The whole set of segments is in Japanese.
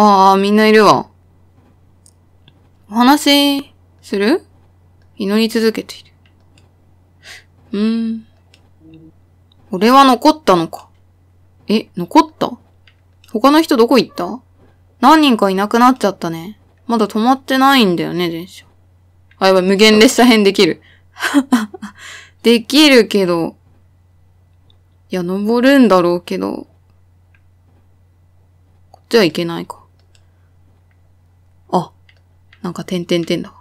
ああ、みんないるわ。お話、する祈り続けている。うーん。俺は残ったのか。え、残った他の人どこ行った何人かいなくなっちゃったね。まだ止まってないんだよね、電車。あ、やばい、無限列車編できる。できるけど。いや、登るんだろうけど。こっちはいけないか。なんか点々点だ。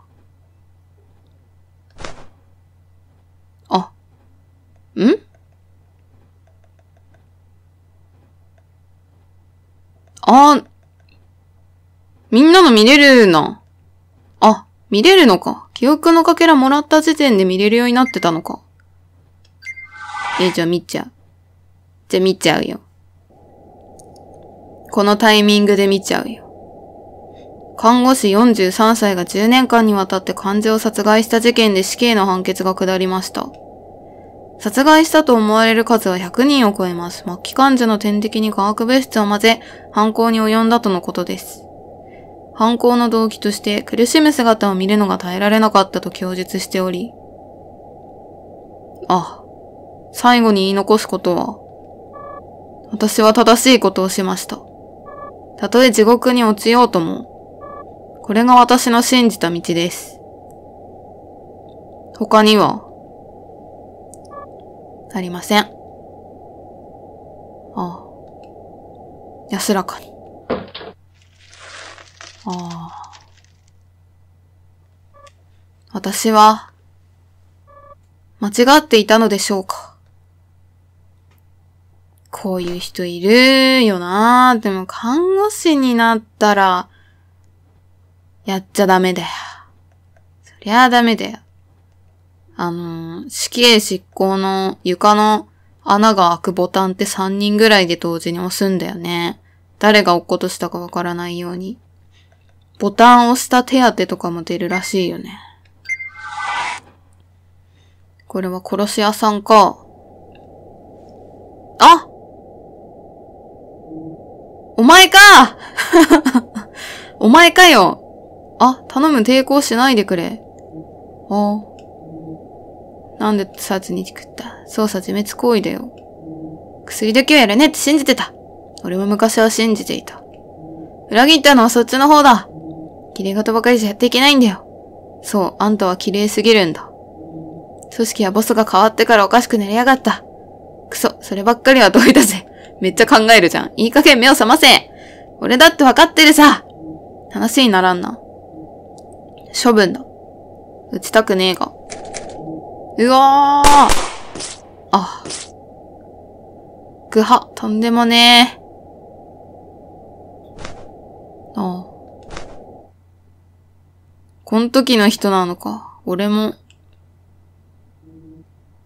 あ。んあ、みんなの見れるな。あ、見れるのか。記憶のかけらもらった時点で見れるようになってたのか。え、じゃあ見ちゃう。じゃあ見ちゃうよ。このタイミングで見ちゃうよ。看護師43歳が10年間にわたって患者を殺害した事件で死刑の判決が下りました。殺害したと思われる数は100人を超えます。末期患者の点滴に化学物質を混ぜ、犯行に及んだとのことです。犯行の動機として苦しむ姿を見るのが耐えられなかったと供述しており、あ、最後に言い残すことは、私は正しいことをしました。たとえ地獄に落ちようとも、これが私の信じた道です。他には、ありません。ああ。安らかに。ああ。私は、間違っていたのでしょうか。こういう人いるよなでも看護師になったら、やっちゃダメだよ。そりゃあダメだよ。あの死刑執行の床の穴が開くボタンって3人ぐらいで同時に押すんだよね。誰が落っことしたかわからないように。ボタンを押した手当とかも出るらしいよね。これは殺し屋さんか。あお前か お前かよあ、頼む、抵抗しないでくれ。あなんで殺に食った捜査自滅行為だよ。薬だけはやるねって信じてた。俺も昔は信じていた。裏切ったのはそっちの方だ。綺麗事ばかりじゃやっていけないんだよ。そう、あんたは綺麗すぎるんだ。組織やボスが変わってからおかしくなりやがった。くそ、そればっかりはどういたぜ。めっちゃ考えるじゃん。いい加減目を覚ませ。俺だってわかってるさ。話にならんな。処分だ。打ちたくねえが。うわーあ。ぐは、とんでもねえ。ああ。こん時の人なのか。俺も。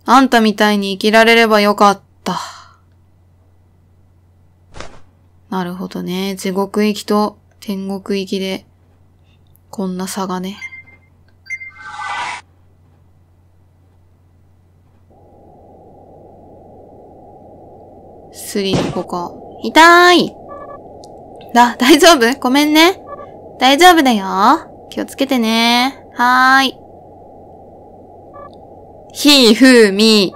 あんたみたいに生きられればよかった。なるほどね。地獄行きと天国行きでこんな差がね。ス3のここ。痛いだ、大丈夫ごめんね。大丈夫だよ。気をつけてね。はーい。ひ、ふ、み、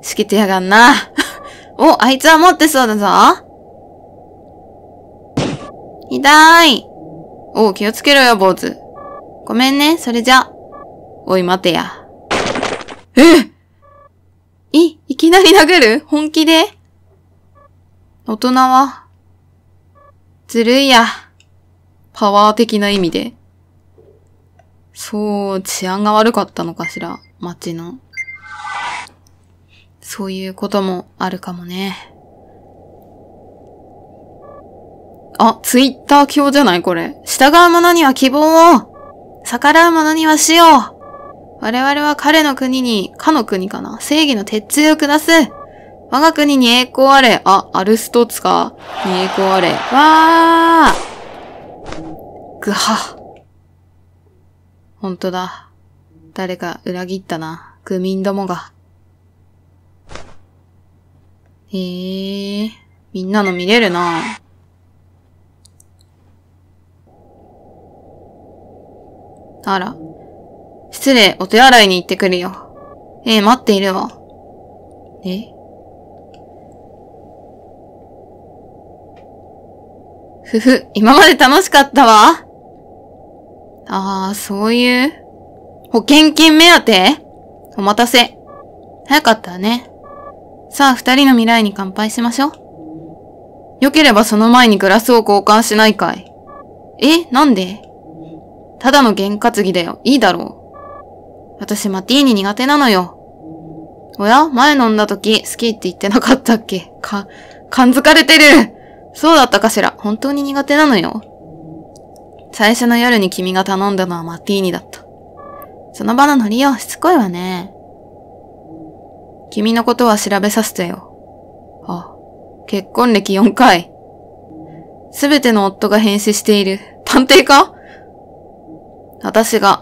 しけてやがんな。お、あいつは持ってそうだぞ。痛い。おう、気をつけろよ、坊主。ごめんね、それじゃ。おい、待てや。えい、いきなり殴る本気で大人は、ずるいや。パワー的な意味で。そう、治安が悪かったのかしら、街の。そういうこともあるかもね。あ、ツイッター表じゃないこれ。従う者には希望を逆らう者には死を我々は彼の国に、かの国かな正義の鉄柱を下す我が国に栄光あれあ、アルストツか。に栄光あれ。わーぐは。ほんとだ。誰か裏切ったな。愚民どもが。えー、みんなの見れるな。あら。失礼、お手洗いに行ってくるよ。ええ待っているわ。えふふ、今まで楽しかったわ。ああ、そういう。保険金目当てお待たせ。早かったね。さあ、二人の未来に乾杯しましょう。良ければその前にグラスを交換しないかい。え、なんでただの験担ぎだよ。いいだろう。私マティーニ苦手なのよ。おや前飲んだ時、好きって言ってなかったっけか、感づかれてるそうだったかしら本当に苦手なのよ。最初の夜に君が頼んだのはマティーニだった。その場のノリよ、しつこいわね。君のことは調べさせてよ。あ、結婚歴4回。すべての夫が変死している。探偵か私が、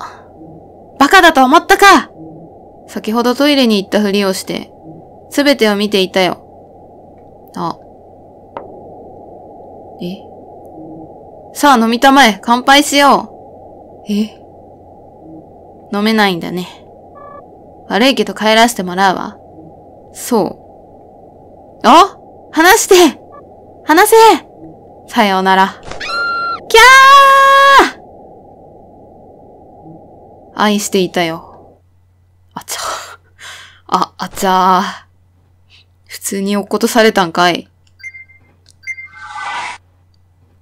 バカだと思ったか先ほどトイレに行ったふりをして、すべてを見ていたよ。あ。えさあ飲みたまえ、乾杯しよう。え飲めないんだね。悪いけど帰らせてもらうわ。そう。あ話して話せさようなら。キャー愛していたよ。あちゃ。あ、あちゃ普通に落っことされたんかい。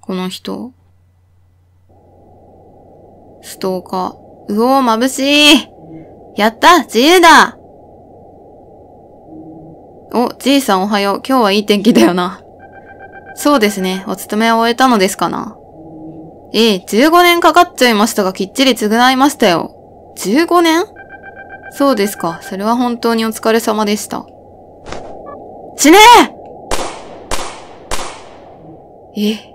この人。ストーカー。うおー、眩しいやった自由だお、じいさんおはよう。今日はいい天気だよな。そうですね。お勤めを終えたのですかな。ええ、15年かかっちゃいましたが、きっちり償いましたよ。15年そうですか。それは本当にお疲れ様でした。死ねええ。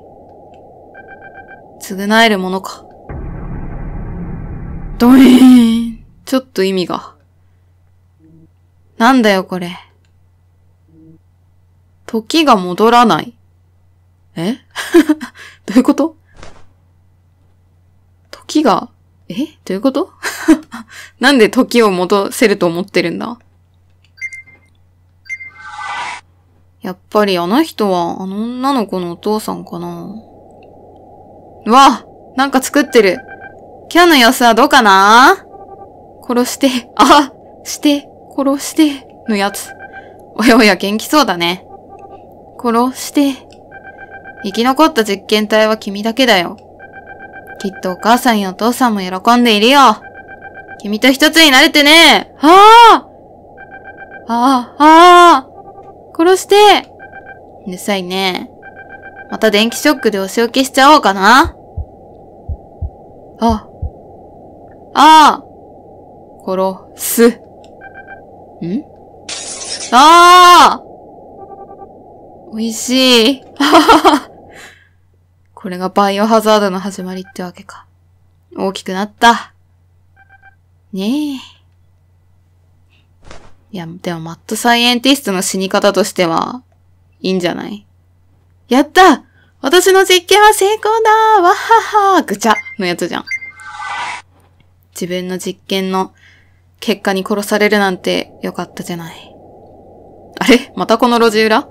償えるものか。ドイーン。ちょっと意味が。なんだよこれ。時が戻らない。え どういうこと時がえどういうこと なんで時を戻せると思ってるんだやっぱりあの人はあの女の子のお父さんかな。うわなんか作ってる。今日の様子はどうかな殺して、あして、殺して、のやつ。おやおや元気そうだね。殺して。生き残った実験体は君だけだよ。きっとお母さんやお父さんも喜んでいるよ。君と一つになれてねああああああ殺してうるさいね。また電気ショックでお仕置きしちゃおうかなあ。ああ殺す。んああ美味しい。ははは。これがバイオハザードの始まりってわけか。大きくなった。ねえ。いや、でもマットサイエンティストの死に方としては、いいんじゃないやった私の実験は成功だわっははぐちゃのやつじゃん。自分の実験の結果に殺されるなんてよかったじゃない。あれまたこの路地裏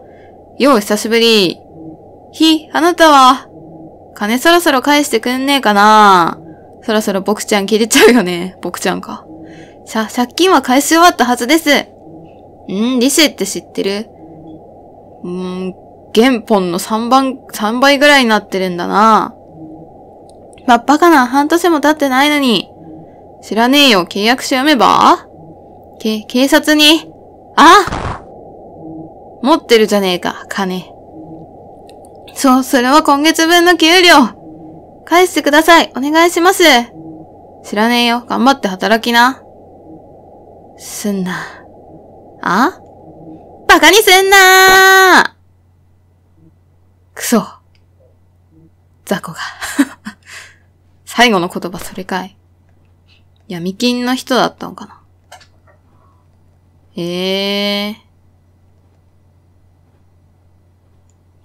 よう、久しぶり。ひ、あなたは、金そろそろ返してくんねえかなそろそろ僕ちゃん切れちゃうよね。僕ちゃんか。さ、借金は返し終わったはずです。んリセって知ってるん、原本の3番、3倍ぐらいになってるんだな。まっバカな、半年も経ってないのに。知らねえよ、契約書読めばけ、警察に。あ持ってるじゃねえか、金。そう、それは今月分の給料。返してください。お願いします。知らねえよ。頑張って働きな。すんな。あバカにすんなくそ。雑魚が 最後の言葉それかい。闇金の人だったのかな。ええー。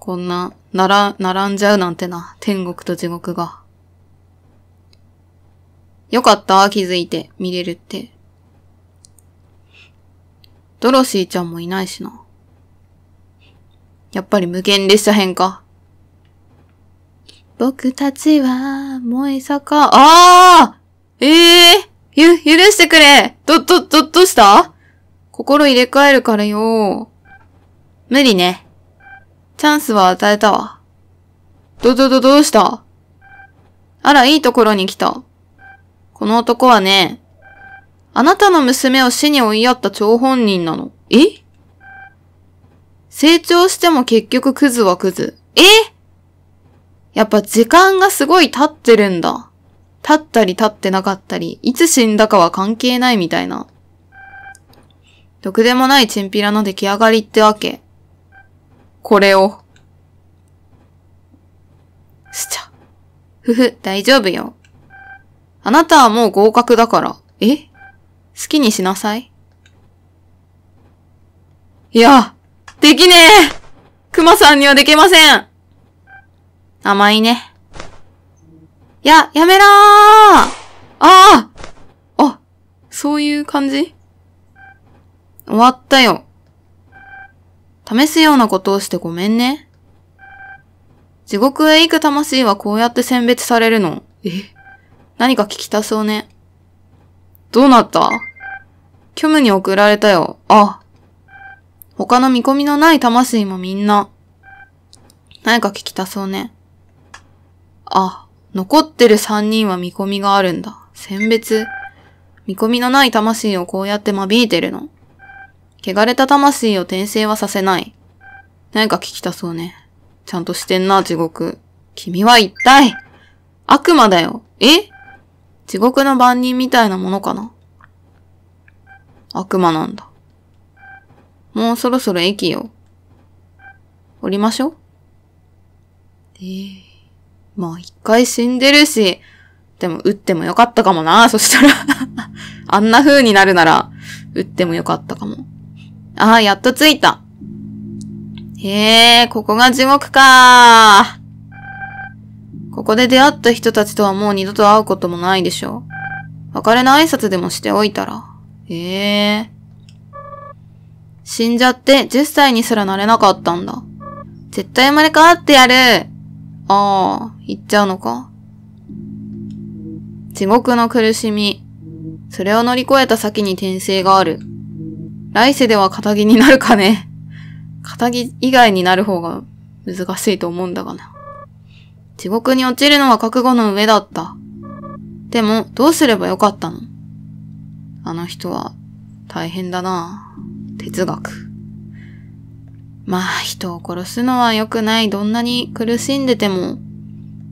こんな、なら、並んじゃうなんてな。天国と地獄が。よかった、気づいて、見れるって。ドロシーちゃんもいないしな。やっぱり無限列車編か。僕たちは、萌え坂、ああええー、ゆ、許してくれど、ど、ど、どうした心入れ替えるからよ。無理ね。チャンスは与えたわ。どどどどうしたあら、いいところに来た。この男はね、あなたの娘を死に追いやった張本人なの。え成長しても結局クズはクズ。えやっぱ時間がすごい経ってるんだ。経ったり経ってなかったり、いつ死んだかは関係ないみたいな。毒でもないチンピラの出来上がりってわけ。これを。すちゃ。ふふ、大丈夫よ。あなたはもう合格だから。え好きにしなさい。いや、できねえ熊さんにはできません甘いね。や、やめろーあああ、そういう感じ終わったよ。試すようなことをしてごめんね。地獄へ行く魂はこうやって選別されるの。え何か聞きたそうね。どうなった虚無に送られたよ。あ。他の見込みのない魂もみんな。何か聞きたそうね。あ、残ってる三人は見込みがあるんだ。選別。見込みのない魂をこうやって間引いてるの。汚れた魂を転生はさせない。何か聞きたそうね。ちゃんとしてんな、地獄。君は一体、悪魔だよ。え地獄の番人みたいなものかな悪魔なんだ。もうそろそろ駅よ。降りましょう。ええー、まあ一回死んでるし、でも撃ってもよかったかもな、そしたら あんな風になるなら、撃ってもよかったかも。ああ、やっと着いた。へえ、ここが地獄かここで出会った人たちとはもう二度と会うこともないでしょう。別れの挨拶でもしておいたら。へえ。死んじゃって10歳にすらなれなかったんだ。絶対生まれ変わってやるああ、言っちゃうのか。地獄の苦しみ。それを乗り越えた先に転生がある。来世では仇になるかね。仇以外になる方が難しいと思うんだがな。地獄に落ちるのは覚悟の上だった。でも、どうすればよかったのあの人は、大変だな。哲学。まあ、人を殺すのは良くない。どんなに苦しんでても、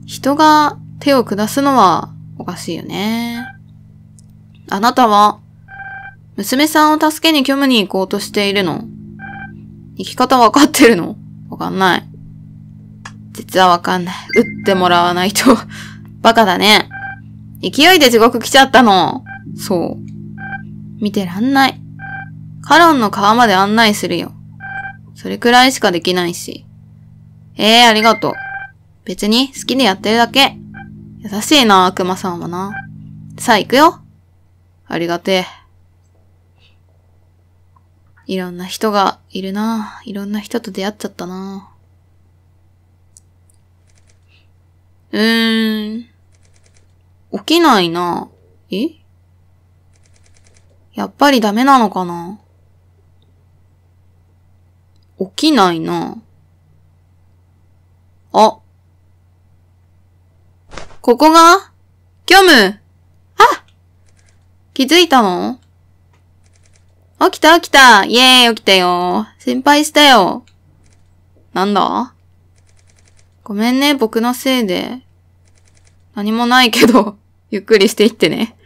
人が手を下すのはおかしいよね。あなたは、娘さんを助けに虚無に行こうとしているの生き方わかってるのわかんない。実はわかんない。打ってもらわないと バカだね。勢いで地獄来ちゃったの。そう。見てらんない。カロンの川まで案内するよ。それくらいしかできないし。ええー、ありがとう。別に好きでやってるだけ。優しいな、悪魔さんはな。さあ行くよ。ありがてえ。いろんな人がいるないろんな人と出会っちゃったなうーん。起きないなえやっぱりダメなのかな起きないなあ。ここが虚無あ気づいたの起きた起きたイェーイ起きたよ心配したよなんだごめんね、僕のせいで。何もないけど、ゆっくりしていってね。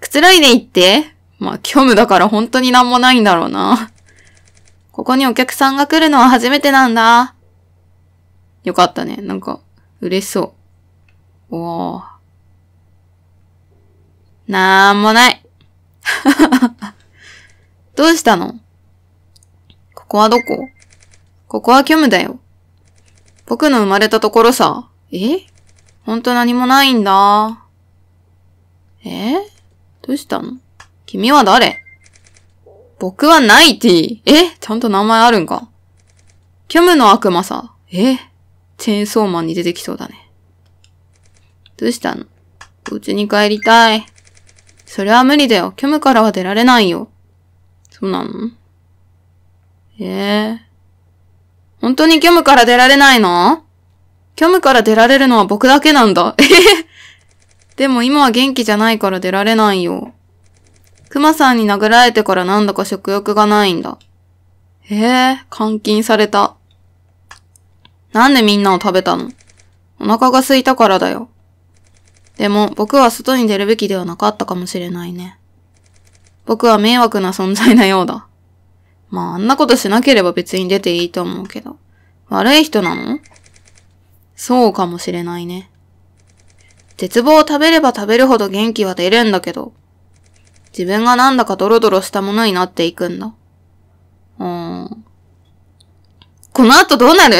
くつろいでいってまあ、虚無だから本当になんもないんだろうな。ここにお客さんが来るのは初めてなんだ。よかったね。なんか、嬉しそう。おぉ。なんもない。どうしたのここはどこここは虚無だよ。僕の生まれたところさ。えほんと何もないんだ。えどうしたの君は誰僕はナイティ。えちゃんと名前あるんか。虚無の悪魔さ。えチェーンソーマンに出てきそうだね。どうしたのお家に帰りたい。それは無理だよ。虚無からは出られないよ。そうなのええー。本当に虚無から出られないの虚無から出られるのは僕だけなんだ。えでも今は元気じゃないから出られないよ。熊さんに殴られてからなんだか食欲がないんだ。へえ、監禁された。なんでみんなを食べたのお腹が空いたからだよ。でも僕は外に出るべきではなかったかもしれないね。僕は迷惑な存在なようだ。まあ、あんなことしなければ別に出ていいと思うけど。悪い人なのそうかもしれないね。絶望を食べれば食べるほど元気は出るんだけど、自分がなんだかドロドロしたものになっていくんだ。うーん。この後どうなる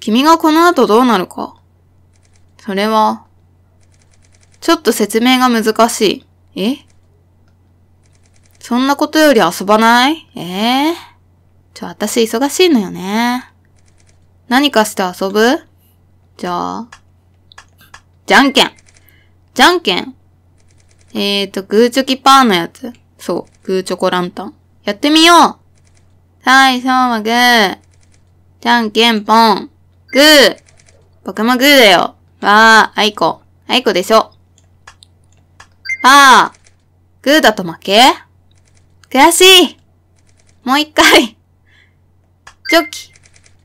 君がこの後どうなるか。それは、ちょっと説明が難しい。えそんなことより遊ばないええー、ちょ、私忙しいのよね。何かして遊ぶじゃあ。じゃんけん。じゃんけんえーと、グーチョキパーのやつ。そう、グーチョコランタン。やってみよう最初はグー。じゃんけんぽん。グー。僕もグーだよ。わー、あいこ。あいこでしょ。パー。グーだと負け悔しいもう一回チョキ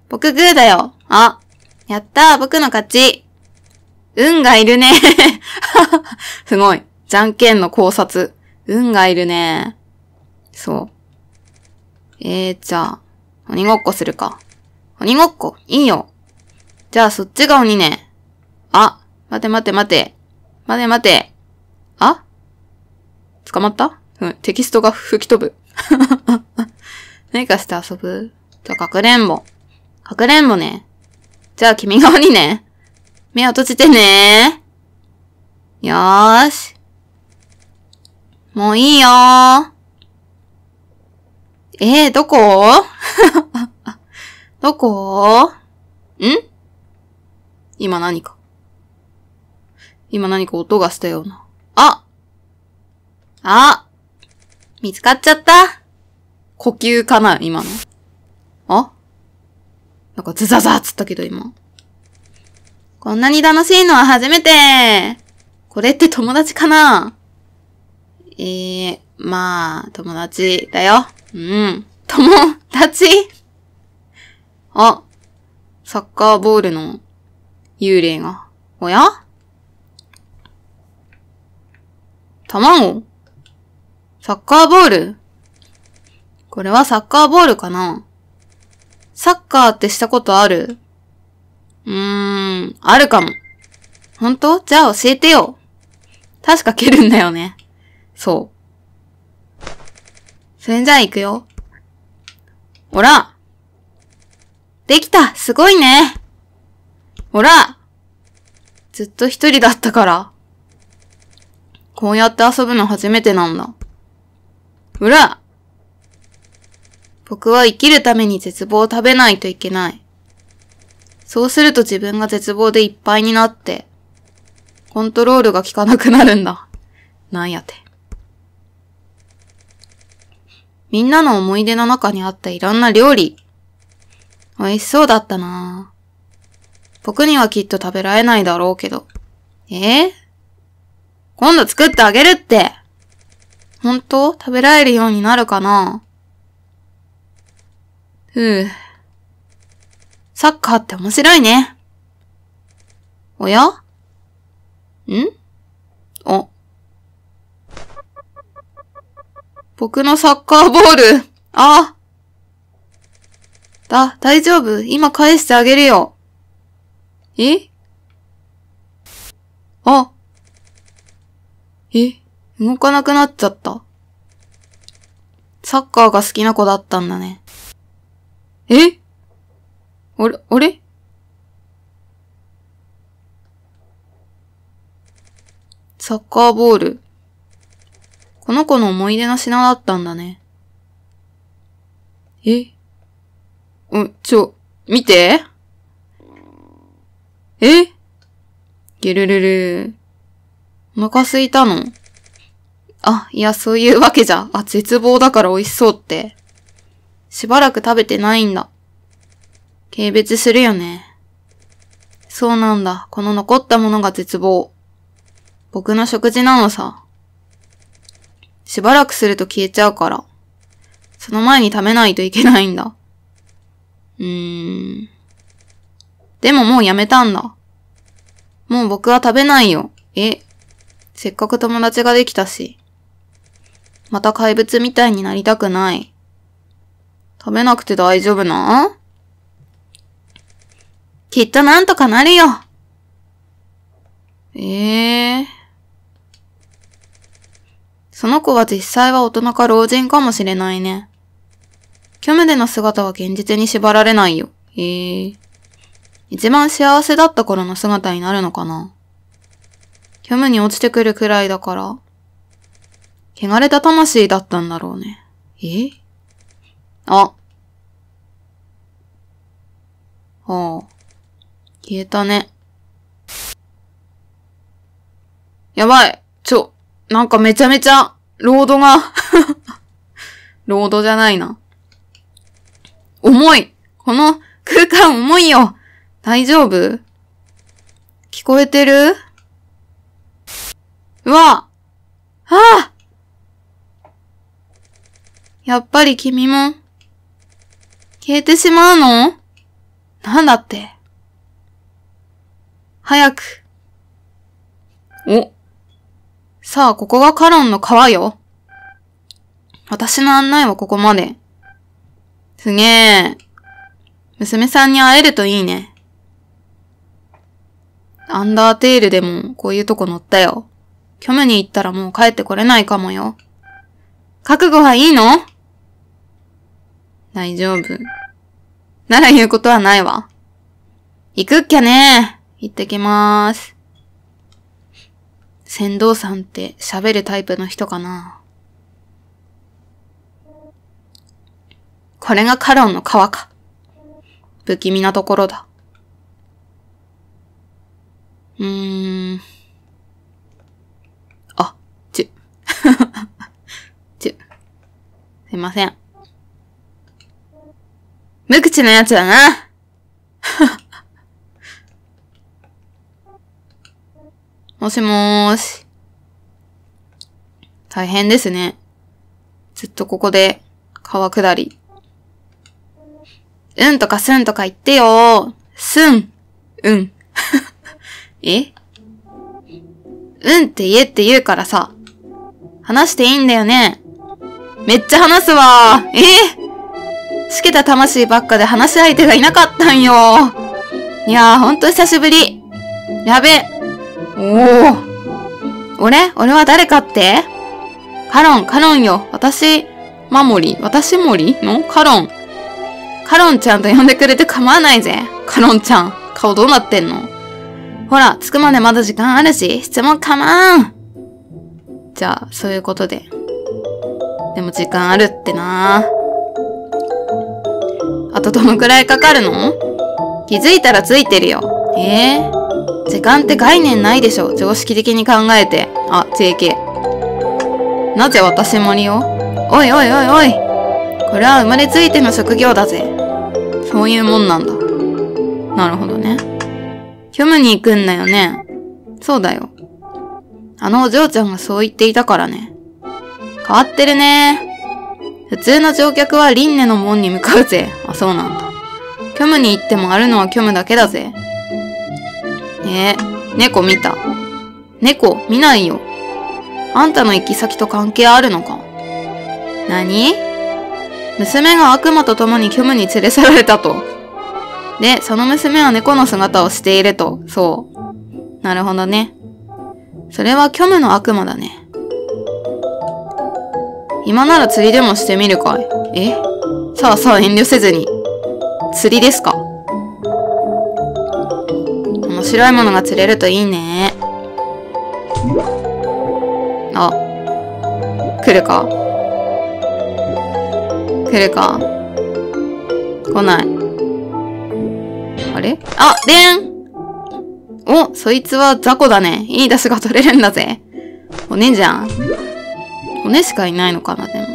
僕グーだよあやったー僕の勝ち運がいるね すごい。じゃんけんの考察。運がいるねそう。えー、じゃあ、鬼ごっこするか。鬼ごっこいいよ。じゃあ、そっちが鬼ね。あ、待て待て待て。待て待て。あ捕まったうん、テキストが吹き飛ぶ。何かして遊ぶじゃ、かくれんぼ。かくれんぼね。じゃあ、君側にね。目を閉じてねよーし。もういいよー。えー、どこ どこん今何か。今何か音がしたような。ああ見つかっちゃった呼吸かな今の。あなんかズザザーつったけど今。こんなに楽しいのは初めてこれって友達かなえー、まあ、友達だよ。うん。友達あ、サッカーボールの幽霊が。おや卵サッカーボールこれはサッカーボールかなサッカーってしたことあるうーん、あるかも。ほんとじゃあ教えてよ。確か蹴るんだよね。そう。それじゃあ行くよ。ほらできたすごいねほらずっと一人だったから。こうやって遊ぶの初めてなんだ。ら僕は生きるために絶望を食べないといけない。そうすると自分が絶望でいっぱいになって、コントロールが効かなくなるんだ。なんやて。みんなの思い出の中にあったいろんな料理。美味しそうだったな僕にはきっと食べられないだろうけど。えー、今度作ってあげるって本当食べられるようになるかなふう。サッカーって面白いね。おやんお。僕のサッカーボール。ああ。だ、大丈夫。今返してあげるよ。えあ。え動かなくなっちゃった。サッカーが好きな子だったんだね。えあれ、あれサッカーボール。この子の思い出の品だったんだね。えん、ちょ、見てえギュルルル。お腹すいたのあ、いや、そういうわけじゃ、あ、絶望だから美味しそうって。しばらく食べてないんだ。軽蔑するよね。そうなんだ。この残ったものが絶望。僕の食事なのさ。しばらくすると消えちゃうから。その前に食べないといけないんだ。うーん。でももうやめたんだ。もう僕は食べないよ。え、せっかく友達ができたし。また怪物みたいになりたくない。食べなくて大丈夫なきっとなんとかなるよ。ええー、その子は実際は大人か老人かもしれないね。虚無での姿は現実に縛られないよ。ええー、一番幸せだった頃の姿になるのかな。虚無に落ちてくるくらいだから、汚れた魂だったんだろうね。えあ。ああ。消えたね。やばい。ちょ、なんかめちゃめちゃ、ロードが ロードじゃないな。重いこの空間重いよ大丈夫聞こえてるうわああやっぱり君も、消えてしまうのなんだって。早く。お。さあ、ここがカロンの川よ。私の案内はここまで。すげえ。娘さんに会えるといいね。アンダーテールでもこういうとこ乗ったよ。虚無に行ったらもう帰ってこれないかもよ。覚悟はいいの大丈夫。なら言うことはないわ。行くっきゃね行ってきまーす。船頭さんって喋るタイプの人かなこれがカロンの川か。不気味なところだ。うーん。あ、ちゅ。ちゅ。すいません。無口なやつだな。もしもーし。大変ですね。ずっとここで川下り。うんとかすんとか言ってよすん。うん。えうんって言えって言うからさ。話していいんだよね。めっちゃ話すわえしけた魂ばっかで話し相手がいなかったんよ。いやー、ほんと久しぶり。やべ。おお。俺俺は誰かってカロン、カロンよ。私、マモリ、私森のカロン。カロンちゃんと呼んでくれて構わないぜ。カロンちゃん、顔どうなってんのほら、着くまでまだ時間あるし、質問かまん。じゃあ、そういうことで。でも時間あるってなぁ。あとどのくらいかかるの気づいたらついてるよ。ええー、時間って概念ないでしょ。常識的に考えて。あ、JK。なぜ私森をおいおいおいおい。これは生まれついての職業だぜ。そういうもんなんだ。なるほどね。虚無に行くんだよね。そうだよ。あのお嬢ちゃんがそう言っていたからね。変わってるね。普通の乗客は輪廻の門に向かうぜ。そうなんだ。虚無に行ってもあるのは虚無だけだぜ。ねえ、猫見た。猫、見ないよ。あんたの行き先と関係あるのか。何娘が悪魔と共に虚無に連れ去られたと。で、その娘は猫の姿をしていると。そう。なるほどね。それは虚無の悪魔だね。今なら釣りでもしてみるかい。えさあさあ遠慮せずに。釣りですか。面白いものが釣れるといいね。あ。来るか来るか来ない。あれあ、でんお、そいつは雑魚だね。いい出汁が取れるんだぜ。骨じゃん。骨しかいないのかな、でも。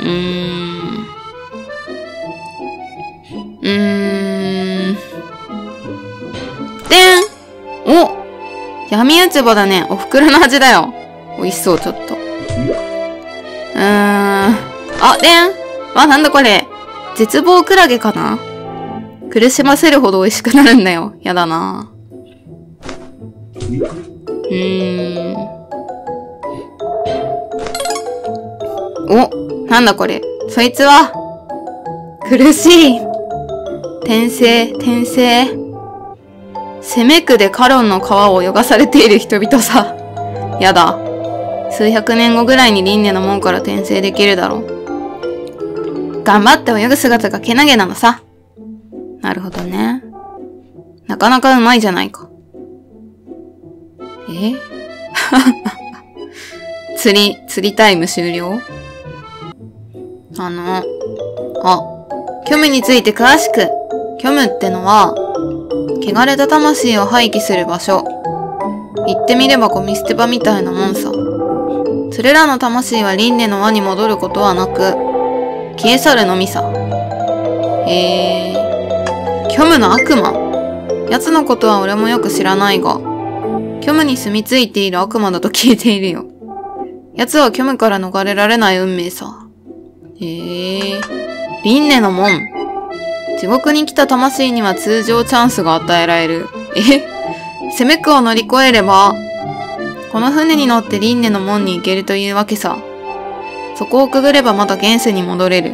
うーん。うーん。でんお闇うつぼだね。お袋の味だよ。美味しそう、ちょっと。うーん。あ、でんわ、なんだこれ。絶望クラゲかな苦しませるほど美味しくなるんだよ。やだなうーん。おなんだこれ。そいつは、苦しい。転生、転生。攻めくでカロンの川を泳がされている人々さ。やだ。数百年後ぐらいに輪廻の門から転生できるだろう。頑張って泳ぐ姿がけなげなのさ。なるほどね。なかなかうまいじゃないか。え 釣り、釣りタイム終了あの、あ、虚無について詳しく虚無ってのは汚れた魂を廃棄する場所言ってみればゴミ捨て場みたいなもんさそれらの魂は輪廻の輪に戻ることはなく消え去るのみさへえ虚無の悪魔奴のことは俺もよく知らないが虚無に住み着いている悪魔だと聞いているよ奴は虚無から逃れられない運命さへえ輪廻の門。地獄に来た魂には通常チャンスが与えられる。え攻めくを乗り越えれば、この船に乗って輪廻の門に行けるというわけさ。そこをくぐればまた現世に戻れる。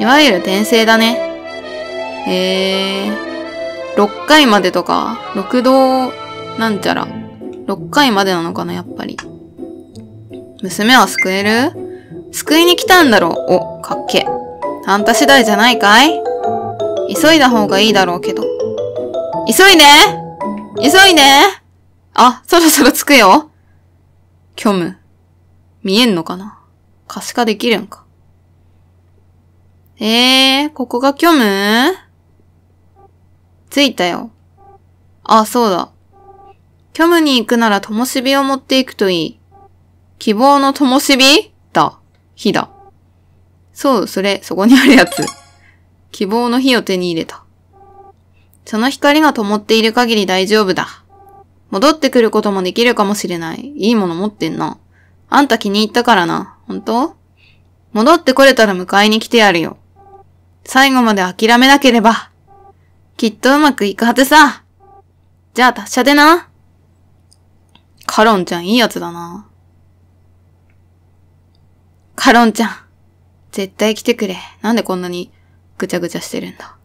いわゆる転生だね。へえ。6回までとか、6道、なんちゃら。6回までなのかな、やっぱり。娘は救える救いに来たんだろう。お、かっけ。あんた次第じゃないかい急いだ方がいいだろうけど。急いで急いであ、そろそろ着くよ。虚無。見えんのかな可視化できるんか。えー、ここが虚無着いたよ。あ、そうだ。虚無に行くなら灯火を持っていくといい。希望の灯火だ。火だ。そう、それ、そこにあるやつ。希望の火を手に入れた。その光が灯っている限り大丈夫だ。戻ってくることもできるかもしれない。いいもの持ってんな。あんた気に入ったからな。本当戻ってこれたら迎えに来てやるよ。最後まで諦めなければ。きっとうまくいくはずさ。じゃあ達者でな。カロンちゃんいいやつだな。カロンちゃん。絶対来てくれ。なんでこんなにぐちゃぐちゃしてるんだ。